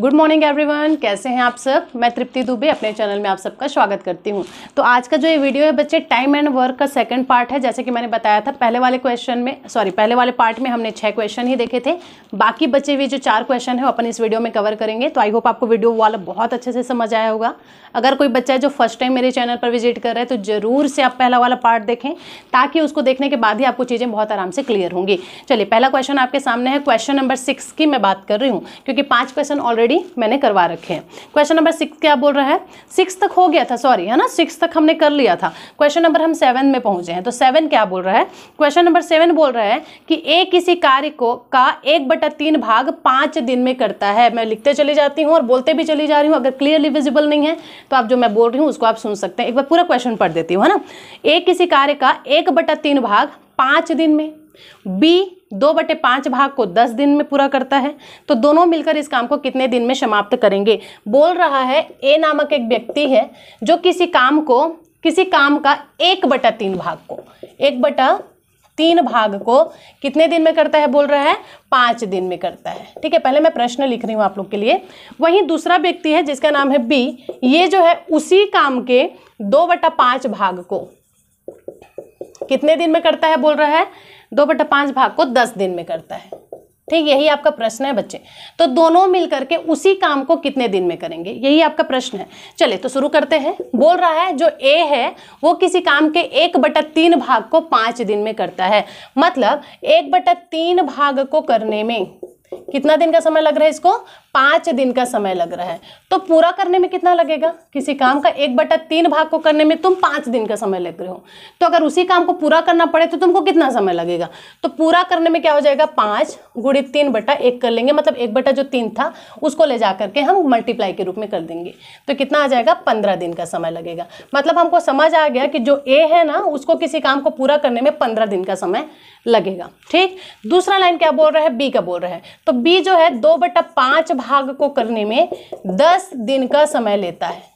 good morning everyone कैसे हैं आप सब मैं तृप्ति दुबे अपने चैनल में आप सबका स्वागत करती हूं तो आज का जो ये वीडियो है बच्चे टाइम एंड वर्क का सेकंड पार्ट है जैसे कि मैंने बताया था पहले वाले क्वेश्चन में सॉरी पहले वाले पार्ट में हमने छह क्वेश्चन ही देखे थे बाकी बचे हुए जो चार क्वेश्चन है अपन इस वीडियो में कवर करेंगे तो आई होप आपको वीडियो वाला बहुत अच्छे से समझ आया होगा अगर कोई बच्चा है जो फर्स्ट टाइम मेरे चैनल पर विजिट कर रहा है तो ज़रूर से आप पहला वाला पार्ट देखें ताकि उसको देखने के बाद ही आपको चीज़ें बहुत आराम से क्लियर होंगी चलिए पहला क्वेश्चन आपके सामने है क्वेश्चन नंबर सिक्स की मैं बात कर रही हूँ क्योंकि पाँच क्वेश्चन ऑलरेडी ऑलरेडी मैंने करवा रखे हैं क्वेश्चन नंबर सिक्स क्या बोल रहा है सिक्स तक हो गया था सॉरी है ना सिक्स तक हमने कर लिया था क्वेश्चन नंबर हम सेवन में पहुंचे हैं तो सेवन क्या बोल रहा है क्वेश्चन नंबर सेवन बोल रहा है कि ए किसी कार्य को का एक बटा तीन भाग पाँच दिन में करता है मैं लिखते चली जाती हूँ और बोलते भी चली जा रही हूँ अगर क्लियरली विजिबल नहीं है तो आप जो मैं बोल रही हूँ उसको आप सुन सकते हैं एक बार पूरा क्वेश्चन पढ़ देती हूँ है ना ए किसी कार्य का एक बटा भाग पाँच दिन में बी दो बटे पाँच भाग को दस दिन में पूरा करता है तो दोनों मिलकर इस काम को कितने दिन में समाप्त करेंगे बोल रहा है ए नामक एक व्यक्ति है जो किसी काम को किसी काम का एक बटा तीन भाग को एक बटा तीन भाग को कितने दिन में करता है बोल रहा है पाँच दिन में करता है ठीक है पहले मैं प्रश्न लिख रही हूँ आप लोग के लिए वहीं दूसरा व्यक्ति है जिसका नाम है बी ये जो है उसी काम के दो बटा पाँच भाग को कितने दिन में करता है बोल रहा है दो बटा पाँच भाग को दस दिन में करता है ठीक यही आपका प्रश्न है बच्चे तो दोनों मिलकर के उसी काम को कितने दिन में करेंगे यही आपका प्रश्न है चले तो शुरू करते हैं बोल रहा है जो ए है वो किसी काम के एक बटा तीन भाग को पाँच दिन में करता है मतलब एक बटा तीन भाग को करने में कितना दिन का समय लग रहा है इसको पाँच दिन का समय लग रहा है तो पूरा करने में कितना लगेगा किसी काम का एक बटा तीन भाग को करने में तुम पाँच दिन का समय लग रहे हो तो अगर उसी काम को पूरा करना पड़े तो तुमको कितना समय लगेगा तो पूरा करने में क्या हो जाएगा पाँच गुणित तीन बटा एक कर लेंगे मतलब एक बटा जो तीन था उसको ले जा करके हम मल्टीप्लाई के रूप में कर देंगे तो कितना आ जाएगा पंद्रह दिन का समय लगेगा मतलब हमको समझ आ गया कि जो ए है ना उसको किसी काम को पूरा करने में पंद्रह दिन का समय लगेगा ठीक दूसरा लाइन क्या बोल रहा है बी का बोल रहा है तो बी जो है दो बटा पाँच भाग को करने में दस दिन का समय लेता है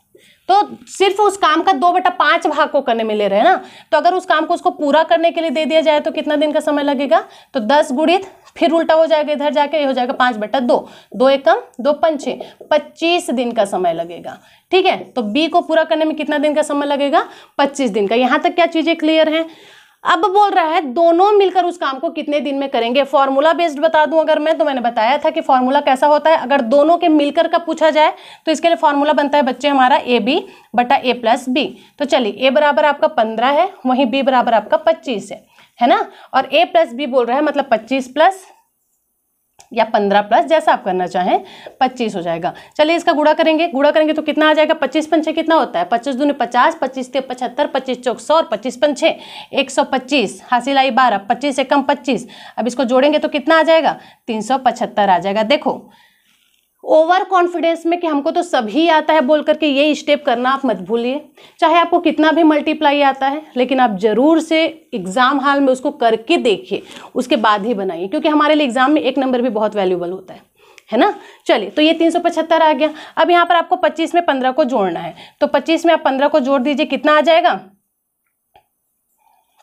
तो सिर्फ उस काम का दो बटा पाँच भाग को करने में ले रहे हैं ना तो अगर उस काम को उसको पूरा करने के लिए दे दिया जाए तो कितना दिन का समय लगेगा तो दस गुणित फिर उल्टा हो जाएगा इधर जाके ये हो जाएगा पाँच बटा दो दो एकम दो पंचे पच्चीस दिन का समय लगेगा ठीक है तो बी को पूरा करने में कितना दिन का समय लगेगा पच्चीस दिन का यहाँ तक क्या चीज़ें क्लियर हैं अब बोल रहा है दोनों मिलकर उस काम को कितने दिन में करेंगे फॉर्मूला बेस्ड बता दूं अगर मैं तो मैंने बताया था कि फॉर्मूला कैसा होता है अगर दोनों के मिलकर का पूछा जाए तो इसके लिए फॉर्मूला बनता है बच्चे हमारा ए बी बटा ए प्लस बी तो चलिए ए बराबर आपका पंद्रह है वहीं बी बराबर आपका पच्चीस है है ना और ए प्लस बी बोल रहा है मतलब पच्चीस प्लस या पंद्रह प्लस जैसा आप करना चाहें पच्चीस हो जाएगा चलिए इसका गुड़ा करेंगे गुड़ा करेंगे तो कितना आ जाएगा पच्चीस पंचे कितना होता है पच्चीस दूनी पचास पच्चीस ते पचहत्तर पच्चीस चौक सौ और पच्चीस पंचे एक सौ पच्चीस हासिल आई बारह पच्चीस से कम पच्चीस अब इसको जोड़ेंगे तो कितना आ जाएगा तीन सौ पचहत्तर आ जाएगा देखो ओवर कॉन्फिडेंस में कि हमको तो सभी आता है बोल करके ये स्टेप करना आप मत भूलिए चाहे आपको कितना भी मल्टीप्लाई आता है लेकिन आप ज़रूर से एग्ज़ाम हाल में उसको करके देखिए उसके बाद ही बनाइए क्योंकि हमारे लिए एग्ज़ाम में एक नंबर भी बहुत वैल्यूबल होता है है ना चलिए तो ये तीन सौ पचहत्तर आ गया अब यहाँ पर आपको पच्चीस में पंद्रह को जोड़ना है तो पच्चीस में आप पंद्रह को जोड़ दीजिए कितना आ जाएगा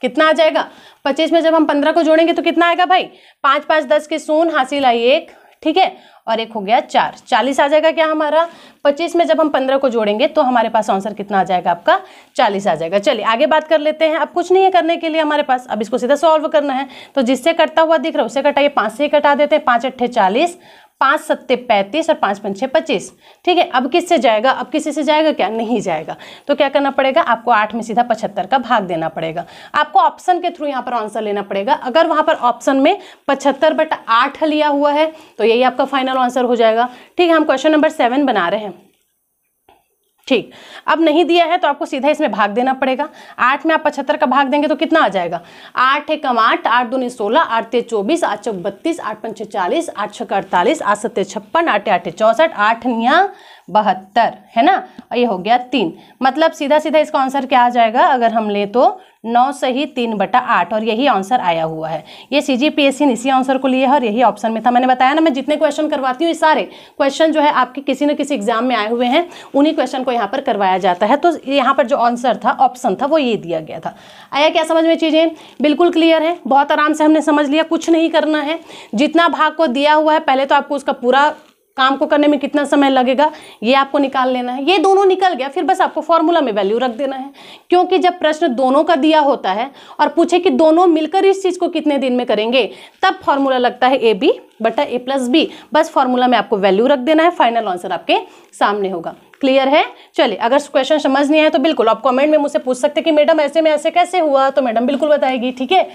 कितना आ जाएगा पच्चीस में जब हम पंद्रह को जोड़ेंगे तो कितना आएगा भाई पाँच पाँच दस के सोन हासिल आई एक ठीक है और एक हो गया चार चालीस आ जाएगा क्या हमारा पच्चीस में जब हम पंद्रह को जोड़ेंगे तो हमारे पास आंसर कितना आ जाएगा आपका चालीस आ जाएगा चलिए आगे बात कर लेते हैं अब कुछ नहीं है करने के लिए हमारे पास अब इसको सीधा सॉल्व करना है तो जिससे कटता हुआ दिख रहा है उससे कटाइए पाँच से ही कटा देते हैं पाँच अट्ठे चालीस पाँच सत्ते पैंतीस और पाँच पंचे पच्चीस ठीक है अब किससे जाएगा अब किसी से जाएगा क्या नहीं जाएगा तो क्या करना पड़ेगा आपको आठ में सीधा पचहत्तर का भाग देना पड़ेगा आपको ऑप्शन के थ्रू यहाँ पर आंसर लेना पड़ेगा अगर वहाँ पर ऑप्शन में पचहत्तर बट आठ लिया हुआ है तो यही आपका फाइनल आंसर हो जाएगा ठीक है हम क्वेश्चन नंबर सेवन बना रहे हैं ठीक अब नहीं दिया है तो आपको सीधा इसमें भाग देना पड़ेगा आठ में आप पचहत्तर का भाग देंगे तो कितना आ जाएगा आठ एक कम आठ आठ दूनी सोलह आठ ते चौबीस आठ चौक बत्तीस आठ पंचे चालीस आठ छः अड़तालीस आठ सत्ते छप्पन आठ आठ चौंसठ आठ निया बहत्तर है ना और ये हो गया तीन मतलब सीधा सीधा इसका आंसर क्या आ जाएगा अगर हम लें तो नौ से ही तीन बटा आठ और यही आंसर आया हुआ है ये सी जी पी एस सी ने इसी आंसर को लिया है और यही ऑप्शन में था मैंने बताया ना मैं जितने क्वेश्चन करवाती हूँ ये सारे क्वेश्चन जो है आपके किसी न किसी एग्जाम में आए हुए हैं उन्हीं क्वेश्चन को यहाँ पर करवाया जाता है तो यहाँ पर जो आंसर था ऑप्शन था वो ये दिया गया था आया क्या समझ में चीज़ें बिल्कुल क्लियर है बहुत आराम से हमने समझ लिया कुछ नहीं करना है जितना भाग को दिया हुआ है पहले तो आपको उसका पूरा काम को करने में कितना समय लगेगा ये आपको निकाल लेना है ये दोनों निकल गया फिर बस आपको फॉर्मूला में वैल्यू रख देना है क्योंकि जब प्रश्न दोनों का दिया होता है और पूछे कि दोनों मिलकर इस चीज़ को कितने दिन में करेंगे तब फॉर्मूला लगता है ए बी बटा ए प्लस बी बस फॉर्मूला में आपको वैल्यू रख देना है फाइनल आंसर आपके सामने होगा क्लियर है चलिए अगर क्वेश्चन समझ नहीं आए तो बिल्कुल आप कॉमेंट में मुझसे पूछ सकते कि मैडम ऐसे में ऐसे कैसे हुआ तो मैडम बिल्कुल बताएगी ठीक है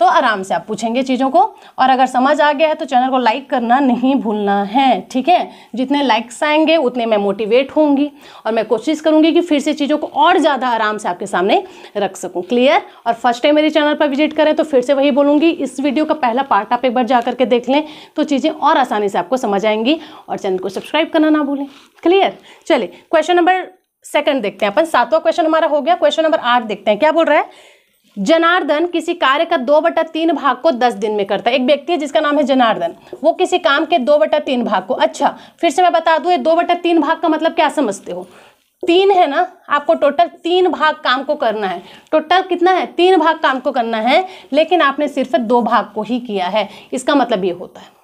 तो आराम से आप पूछेंगे चीज़ों को और अगर समझ आ गया है तो चैनल को लाइक करना नहीं भूलना है ठीक है जितने लाइक्स आएंगे उतने मैं मोटिवेट होंगी और मैं कोशिश करूँगी कि फिर से चीज़ों को और ज़्यादा आराम से आपके सामने रख सकूँ क्लियर और फर्स्ट टाइम मेरे चैनल पर विजिट करें तो फिर से वही बोलूँगी इस वीडियो का पहला पार्ट आप एक बार जा करके देख लें तो चीज़ें और आसानी से आपको समझ आएंगी और चैनल को सब्सक्राइब करना ना भूलें क्लियर चलिए क्वेश्चन नंबर सेकंड देखते हैं अपन सातवां क्वेश्चन हमारा हो गया क्वेश्चन नंबर आठ देखते हैं क्या बोल रहा है जनार्दन किसी कार्य का दो बटा तीन भाग को दस दिन में करता है एक व्यक्ति है जिसका नाम है जनार्दन वो किसी काम के दो बटा तीन भाग को अच्छा फिर से मैं बता दूं ये दो बटा तीन भाग का मतलब क्या समझते हो तीन है ना आपको टोटल तीन भाग काम को करना है टोटल कितना है तीन भाग काम को करना है लेकिन आपने सिर्फ दो भाग को ही किया है इसका मतलब ये होता है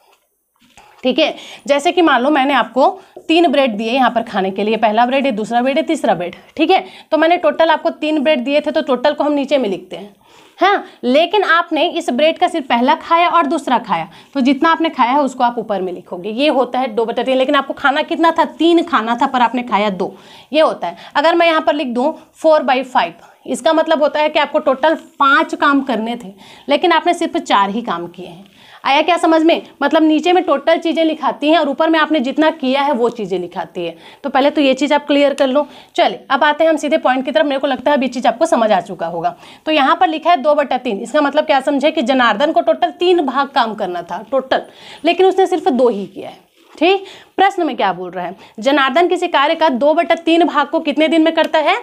ठीक है जैसे कि मान लो मैंने आपको तीन ब्रेड दिए यहाँ पर खाने के लिए पहला ब्रेड है दूसरा ब्रेड है तीसरा ब्रेड ठीक है तो मैंने टोटल आपको तीन ब्रेड दिए थे तो टोटल को हम नीचे में लिखते हैं हाँ लेकिन आपने इस ब्रेड का सिर्फ पहला खाया और दूसरा खाया तो जितना आपने खाया है उसको आप ऊपर में लिखोगे ये होता है दो बटा तीन लेकिन आपको खाना कितना था तीन खाना था पर आपने खाया दो ये होता है अगर मैं यहाँ पर लिख दूँ फोर बाई फाइव इसका मतलब होता है कि आपको टोटल पाँच काम करने थे लेकिन आपने सिर्फ चार ही काम किए हैं आया क्या समझ में मतलब नीचे में टोटल चीज़ें लिखाती हैं और ऊपर में आपने जितना किया है वो चीज़ें लिखाती है तो पहले तो ये चीज़ आप क्लियर कर लो चले अब आते हैं हम सीधे पॉइंट की तरफ मेरे को लगता है अब ये चीज़ आपको समझ आ चुका होगा तो यहाँ पर लिखा है दो बटा तीन इसका मतलब क्या समझे कि जनार्दन को टोटल तीन भाग काम करना था टोटल लेकिन उसने सिर्फ दो ही किया है ठीक प्रश्न में क्या बोल रहा है जनार्दन किसी कार्य का दो बटा तीन भाग को कितने दिन में करता है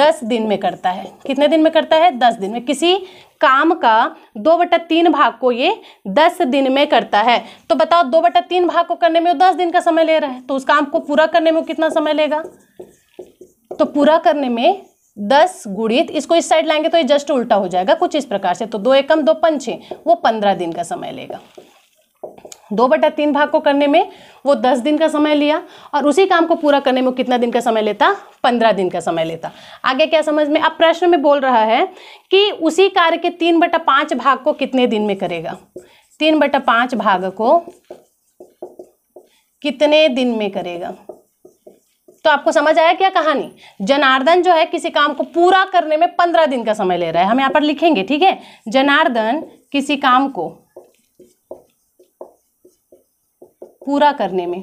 दस दिन में करता है कितने दिन में करता है दस दिन में किसी काम का दो बटा तीन भाग को ये दस दिन में करता है तो बताओ दो बटा तीन भाग को करने में वो दस दिन का समय ले रहा है तो उस काम को पूरा करने में कितना समय लेगा तो पूरा करने में दस गुणित इसको इस साइड लाएंगे तो ये जस्ट उल्टा हो जाएगा कुछ इस प्रकार से तो दो एकम दो पंचे वो पंद्रह दिन का समय लेगा दो बटा तीन भाग को करने में वो दस दिन का समय लिया और उसी काम को पूरा करने में कितना दिन का समय लेता पंद्रह दिन का समय लेता आगे क्या समझ में अब प्रश्न में बोल रहा है कि उसी कार्य के तीन बटा पाँच भाग को कितने दिन में करेगा तीन बटा पाँच भाग को कितने दिन में करेगा तो आपको समझ आया क्या कहानी जनार्दन जो है किसी काम को पूरा करने में पंद्रह दिन का समय ले रहा है हम यहाँ पर लिखेंगे ठीक है जनार्दन किसी काम को पूरा करने में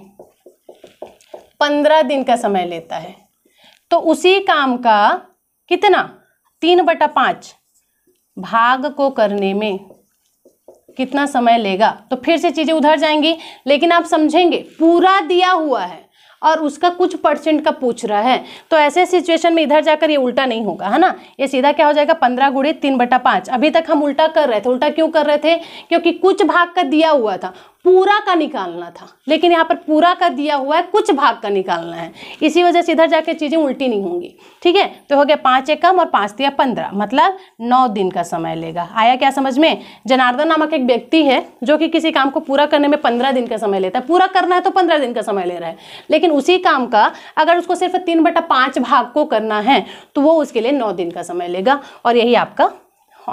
पंद्रह दिन का समय लेता है तो उसी काम का कितना तीन बटा पाँच भाग को करने में कितना समय लेगा तो फिर से चीज़ें उधर जाएंगी लेकिन आप समझेंगे पूरा दिया हुआ है और उसका कुछ परसेंट का पूछ रहा है तो ऐसे सिचुएशन में इधर जाकर ये उल्टा नहीं होगा है ना ये सीधा क्या हो जाएगा पंद्रह गुड़े तीन बटा पाँच अभी तक हम उल्टा कर रहे थे उल्टा क्यों कर रहे थे क्योंकि कुछ भाग का दिया हुआ था पूरा का निकालना था लेकिन यहाँ पर पूरा का दिया हुआ है कुछ भाग का निकालना है इसी वजह से इधर जाके चीज़ें उल्टी नहीं होंगी ठीक है तो हो गया पाँच एक कम और पाँच दिया पंद्रह मतलब नौ दिन का समय लेगा आया क्या समझ में जनार्दन नामक एक व्यक्ति है जो कि किसी काम को पूरा करने में पंद्रह दिन का समय लेता है पूरा करना है तो पंद्रह दिन का समय ले रहा है लेकिन उसी काम का अगर उसको सिर्फ तीन बटा पाँच भाग को करना है तो वो उसके लिए नौ दिन का समय लेगा और यही आपका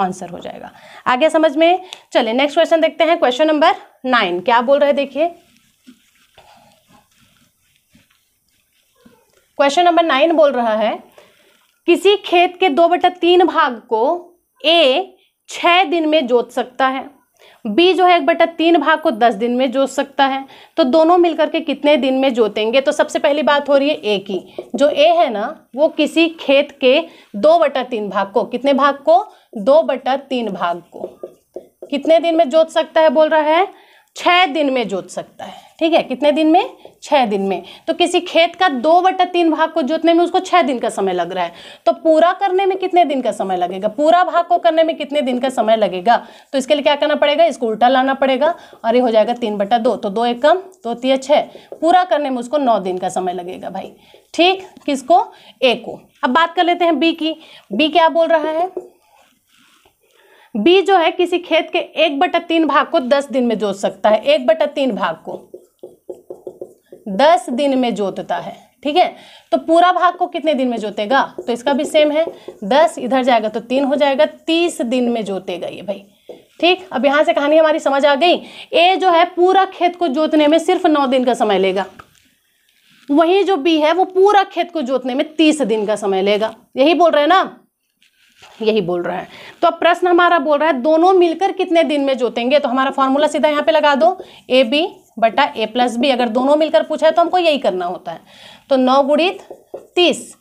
आंसर हो जाएगा आगे समझ में चले नेक्स्ट क्वेश्चन देखते हैं क्वेश्चन नंबर नाइन क्या बोल रहे हैं देखिए क्वेश्चन नंबर नाइन बोल रहा है किसी खेत के दो बटा तीन भाग को ए छह दिन में जोत सकता है बी जो है एक बटा तीन भाग को दस दिन में जोत सकता है तो दोनों मिलकर के कितने दिन में जोतेंगे तो सबसे पहली बात हो रही है ए की जो ए है ना वो किसी खेत के दो बटा तीन भाग को कितने भाग को दो बटा तीन भाग को कितने दिन में जोत सकता है बोल रहा है छः दिन में जोत सकता है ठीक है कितने दिन में छः दिन में तो किसी खेत का दो बटा तीन भाग को जोतने में उसको छः दिन का समय लग रहा है तो पूरा करने में कितने दिन का समय लगेगा पूरा भाग को करने में कितने दिन का समय लगेगा तो इसके लिए क्या करना पड़ेगा इसको उल्टा लाना पड़ेगा और ये हो जाएगा तीन बटा दो तो दो एक कम दो तो तीन छः पूरा करने में उसको नौ दिन का समय लगेगा भाई ठीक किसको ए को अब बात कर लेते हैं बी की बी क्या बोल रहा है बी जो है किसी खेत के एक बटा तीन भाग को दस दिन में जोत सकता है एक बटा तीन भाग को दस दिन में जोतता है ठीक है तो पूरा भाग को कितने दिन में जोतेगा तो इसका भी सेम है दस इधर जाएगा तो तीन हो जाएगा तीस दिन में जोतेगा ये भाई ठीक अब यहां से कहानी हमारी समझ आ गई ए जो है पूरा खेत को जोतने में सिर्फ नौ दिन का समय लेगा वही जो बी है वो पूरा खेत को जोतने में तीस दिन का समय लेगा यही बोल रहे हैं ना यही बोल रहा है तो अब प्रश्न हमारा बोल रहा है दोनों मिलकर कितने दिन में जोतेंगे तो हमारा फॉर्मूला सीधा यहाँ पे लगा दो ए बी बटा ए प्लस बी अगर दोनों मिलकर पूछा है तो हमको यही करना होता है तो नौ गुणित तीस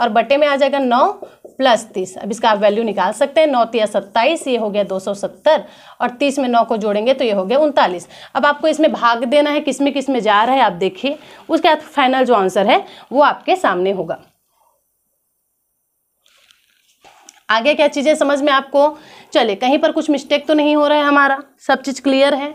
और बटे में आ जाएगा नौ प्लस तीस अब इसका आप वैल्यू निकाल सकते हैं नौ तीस सत्ताईस ये हो गया दो सौ सत्तर और तीस में नौ को जोड़ेंगे तो ये हो गया उनतालीस अब आपको इसमें भाग देना है किस में किस में जा रहा है आप देखिए उसके बाद फाइनल जो आंसर है वो आपके सामने होगा आगे क्या चीज़ें समझ में आपको चले कहीं पर कुछ मिस्टेक तो नहीं हो रहा है हमारा सब चीज़ क्लियर है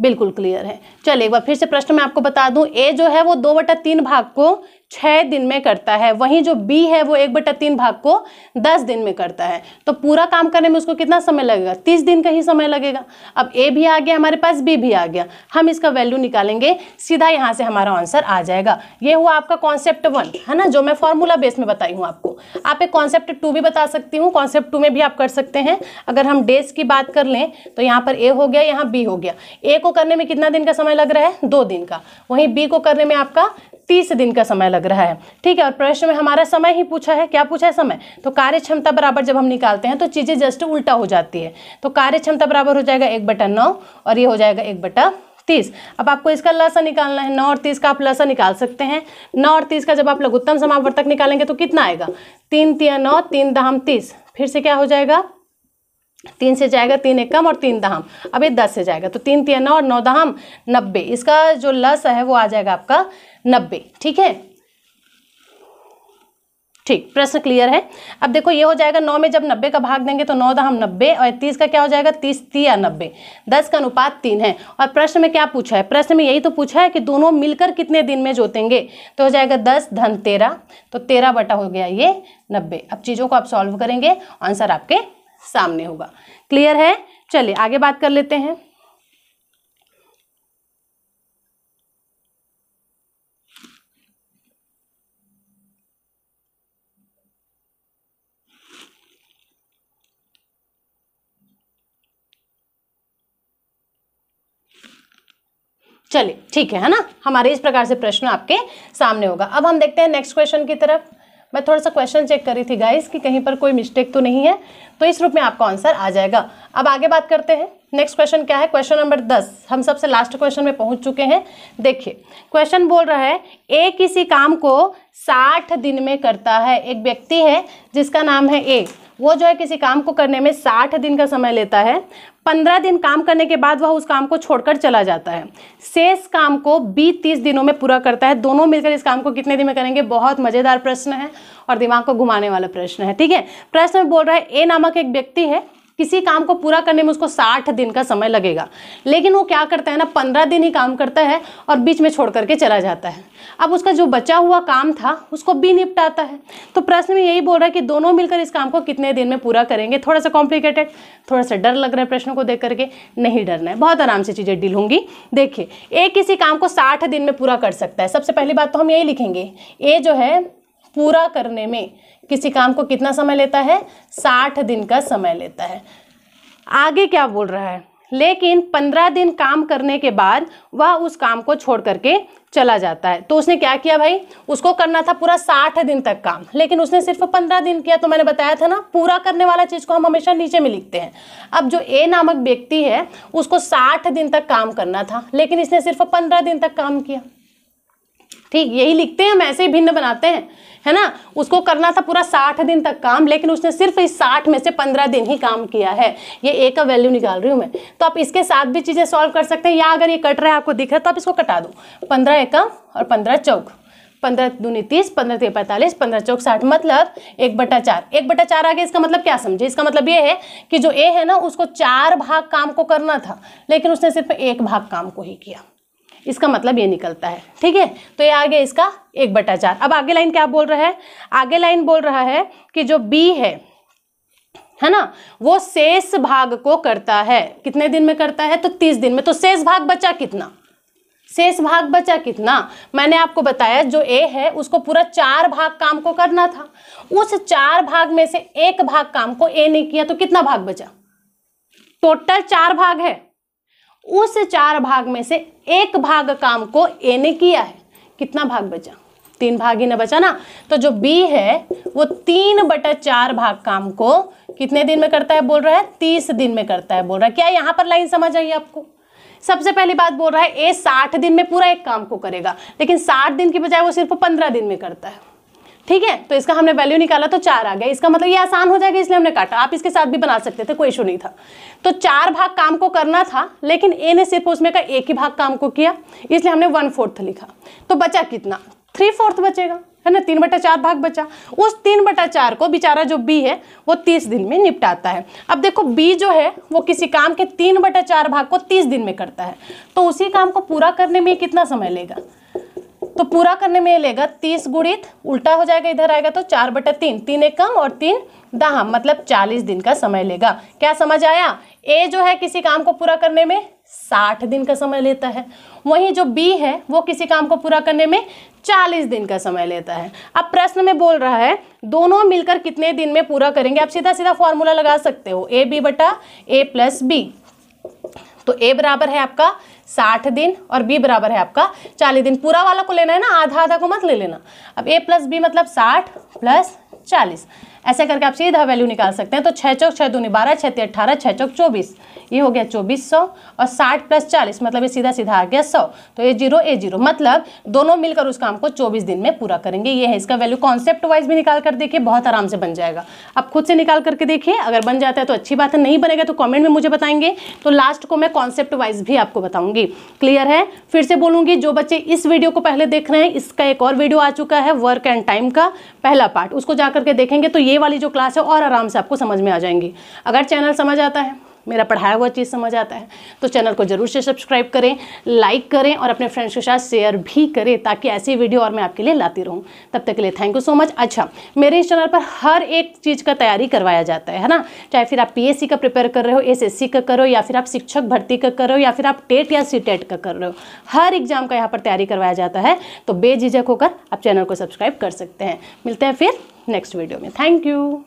बिल्कुल क्लियर है चलिए एक बार फिर से प्रश्न मैं आपको बता दूं ए जो है वो दो बटा तीन भाग को छः दिन में करता है वहीं जो बी है वो एक बटा तीन भाग को दस दिन में करता है तो पूरा काम करने में उसको कितना समय लगेगा तीस दिन का ही समय लगेगा अब ए भी आ गया हमारे पास बी भी आ गया हम इसका वैल्यू निकालेंगे सीधा यहाँ से हमारा आंसर आ जाएगा ये हुआ आपका कॉन्सेप्ट वन है ना जो मैं फॉर्मूला बेस में बताई हूँ आपको आप एक कॉन्सेप्ट टू भी बता सकती हूँ कॉन्सेप्ट टू में भी आप कर सकते हैं अगर हम डेज की बात कर लें तो यहाँ पर ए हो गया यहाँ बी हो गया ए को करने में कितना दिन का समय लग रहा है दो दिन का वहीं बी को करने में आपका तीस दिन का समय लग रहा है ठीक है और प्रश्न में हमारा समय ही पूछा है क्या पूछा है समय तो कार्य क्षमता बराबर जब हम निकालते हैं तो चीज़ें जस्ट उल्टा हो जाती है तो कार्य क्षमता बराबर हो जाएगा एक बटा नौ और ये हो जाएगा एक बटा तीस अब आपको इसका लसा निकालना है नौ और तीस का आप लसा निकाल सकते हैं नौ और तीस का जब आप लघुत्तम समावर्तक निकालेंगे तो कितना आएगा तीन तिया नौ तीन दाम तीस फिर से क्या हो जाएगा तीन से जाएगा तीन एक कम और तीन दहम अब ये दस से जाएगा तो तीन तीन नौ और नौ दहम नब्बे इसका जो लस है वो आ जाएगा आपका नब्बे ठीक है ठीक प्रश्न क्लियर है अब देखो ये हो जाएगा नौ में जब नब्बे का भाग देंगे तो नौ दहम नब्बे और तीस का क्या हो जाएगा तीस तिया नब्बे दस का अनुपात तीन है और प्रश्न में क्या पूछा है प्रश्न में यही तो पूछा है कि दोनों मिलकर कितने दिन में जोतेंगे तो हो जाएगा दस धन तेरह तो तेरह बटा हो गया ये नब्बे अब चीज़ों को आप सॉल्व करेंगे आंसर आपके सामने होगा क्लियर है चलिए आगे बात कर लेते हैं चलिए ठीक है है ना हमारे इस प्रकार से प्रश्न आपके सामने होगा अब हम देखते हैं नेक्स्ट क्वेश्चन की तरफ मैं थोड़ा सा क्वेश्चन चेक करी थी गाइस कि कहीं पर कोई मिस्टेक तो नहीं है तो इस रूप में आपका आंसर आ जाएगा अब आगे बात करते हैं नेक्स्ट क्वेश्चन क्या है क्वेश्चन नंबर दस हम सबसे लास्ट क्वेश्चन में पहुंच चुके हैं देखिए क्वेश्चन बोल रहा है ए किसी काम को साठ दिन में करता है एक व्यक्ति है जिसका नाम है ए वो जो है किसी काम को करने में साठ दिन का समय लेता है पंद्रह दिन काम करने के बाद वह उस काम को छोड़कर चला जाता है शेष काम को बीस तीस दिनों में पूरा करता है दोनों मिलकर इस काम को कितने दिन में करेंगे बहुत मज़ेदार प्रश्न है और दिमाग को घुमाने वाला प्रश्न है ठीक है प्रश्न में बोल रहा है ए नामक एक व्यक्ति है किसी काम को पूरा करने में उसको साठ दिन का समय लगेगा लेकिन वो क्या करता है ना पंद्रह दिन ही काम करता है और बीच में छोड़ करके चला जाता है अब उसका जो बचा हुआ काम था उसको भी निपटाता है तो प्रश्न में यही बोल रहा है कि दोनों मिलकर इस काम को कितने दिन में पूरा करेंगे थोड़ा सा कॉम्प्लिकेटेड थोड़ा सा डर लग रहा है प्रश्नों को देख करके नहीं डरना है बहुत आराम से चीज़ें डील होंगी देखिए ए किसी काम को साठ दिन में पूरा कर सकता है सबसे पहली बात तो हम यही लिखेंगे ए जो है पूरा करने में किसी काम को कितना समय लेता है साठ दिन का समय लेता है आगे क्या बोल रहा है लेकिन पंद्रह दिन काम करने के बाद वह उस काम को छोड़ करके चला जाता है तो उसने क्या किया भाई उसको करना था पूरा साठ दिन तक काम लेकिन उसने सिर्फ पंद्रह दिन किया तो मैंने बताया था ना पूरा करने वाला चीज़ को हम हमेशा नीचे में लिखते हैं अब जो ए नामक व्यक्ति है उसको साठ दिन तक काम करना था लेकिन इसने सिर्फ पंद्रह दिन तक काम किया ठीक यही लिखते हैं हम ऐसे ही भिन्न बनाते हैं है ना उसको करना था पूरा साठ दिन तक काम लेकिन उसने सिर्फ इस साठ में से पंद्रह दिन ही काम किया है ये ए का वैल्यू निकाल रही हूँ मैं तो आप इसके साथ भी चीज़ें सॉल्व कर सकते हैं या अगर ये कट रहा है आपको दिख रहा है तो आप इसको कटा दो पंद्रह एकम और पंद्रह चौक पंद्रह दूनी तीस पंद्रह तीन पैंतालीस पंद्रह चौक साठ मतलब एक बटा चार एक बटा चार आगे इसका मतलब क्या समझे इसका मतलब ये है कि जो ए है ना उसको चार भाग काम को करना था लेकिन उसने सिर्फ एक भाग काम को ही किया इसका मतलब ये निकलता है ठीक है तो ये आ गया इसका एक बटा चार अब आगे लाइन क्या बोल रहा है आगे लाइन बोल रहा है कि जो बी है है ना वो शेष भाग को करता है कितने दिन में करता है तो तीस दिन में तो शेष भाग बचा कितना शेष भाग बचा कितना मैंने आपको बताया जो ए है उसको पूरा चार भाग काम को करना था उस चार भाग में से एक भाग काम को ए ने किया तो कितना भाग बचा टोटल चार भाग है उस चार भाग में से एक भाग काम को ए ने किया है कितना भाग बचा तीन भाग ही ना बचा ना तो जो बी है वो तीन बटा चार भाग काम को कितने दिन में करता है बोल रहा है तीस दिन में करता है बोल रहा है क्या यहाँ पर लाइन समझ आई आपको सबसे पहली बात बोल रहा है ए साठ दिन में पूरा एक काम को करेगा लेकिन साठ दिन की बजाय वो सिर्फ पंद्रह दिन में करता है ठीक है तो इसका हमने वैल्यू निकाला तो चार आ गया इसका मतलब ये आसान हो जाएगा इसलिए हमने काटा आप इसके साथ भी बना सकते थे कोई इशू नहीं था तो चार भाग काम को करना था लेकिन ए ने सिर्फ उसमें का एक ही भाग काम को किया इसलिए हमने वन फोर्थ लिखा तो बचा कितना थ्री फोर्थ बचेगा है ना तीन बटा चार भाग बचा उस तीन बटा चार को बेचारा जो बी है वो तीस दिन में निपटाता है अब देखो बी जो है वो किसी काम के तीन बटा चार भाग को तीस दिन में करता है तो उसी काम को पूरा करने में कितना समय लेगा तो पूरा करने में लेगा तीस गुणित उल्टा हो जाएगा इधर आएगा तो चार बटा तीन तीन एक कम और तीन दहा मतलब चालीस दिन का समय लेगा क्या समझ आया ए जो है किसी काम को पूरा करने में साठ दिन का समय लेता है वहीं जो बी है वो किसी काम को पूरा करने में चालीस दिन का समय लेता है अब प्रश्न में बोल रहा है दोनों मिलकर कितने दिन में पूरा करेंगे आप सीधा सीधा फॉर्मूला लगा सकते हो ए बी बटा ए प्लस बी तो ए बराबर है आपका साठ दिन और बी बराबर है आपका चालीस दिन पूरा वाला को लेना है ना आधा आधा को मत ले लेना अब ए प्लस बी मतलब साठ प्लस चालीस ऐसा करके आप सीधा वैल्यू निकाल सकते हैं तो छः चौक छः दूनी बारह छः तीन अट्ठारह छः चौक चौबीस ये हो गया चौबीस सौ और साठ प्लस चालीस मतलब ये सीधा सीधा आ गया सौ तो ए जीरो ए जीरो मतलब दोनों मिलकर उस काम को चौबीस दिन में पूरा करेंगे ये है इसका वैल्यू कॉन्सेप्ट वाइज भी निकाल कर देखिए बहुत आराम से बन जाएगा आप खुद से निकाल करके देखिए अगर बन जाता है तो अच्छी बात है नहीं बनेगा तो कॉमेंट में मुझे बताएंगे तो लास्ट को मैं कॉन्सेप्ट वाइज भी आपको बताऊंगी क्लियर है फिर से बोलूंगी जो बच्चे इस वीडियो को पहले देख रहे हैं इसका एक और वीडियो आ चुका है वर्क एंड टाइम का पहला पार्ट उसको जा करके देखेंगे तो ये वाली जो क्लास है और आराम से आपको समझ में आ जाएंगी अगर चैनल समझ आता है मेरा पढ़ाया हुआ चीज़ समझ आता है तो चैनल को जरूर से सब्सक्राइब करें लाइक करें और अपने फ्रेंड्स के साथ शेयर भी करें ताकि ऐसी वीडियो और मैं आपके लिए लाती रहूँ तब तक के लिए थैंक यू सो मच अच्छा मेरे इस चैनल पर हर एक चीज़ का तैयारी करवाया जाता है है ना चाहे फिर आप पी का प्रिपेयर कर रहे हो एस का करो या फिर आप शिक्षक भर्ती का करो या फिर आप टेट या सी e का कर रहे हो हर एग्जाम का यहाँ पर तैयारी करवाया जाता है तो बेझिझक होकर आप चैनल को सब्सक्राइब कर सकते हैं मिलते हैं फिर नेक्स्ट वीडियो में थैंक यू